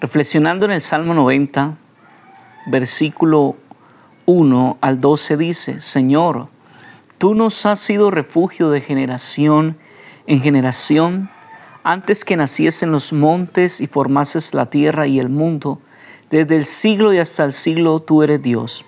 Reflexionando en el Salmo 90, versículo 1 al 12 dice, Señor, tú nos has sido refugio de generación en generación, antes que naciesen los montes y formases la tierra y el mundo, desde el siglo y hasta el siglo tú eres Dios.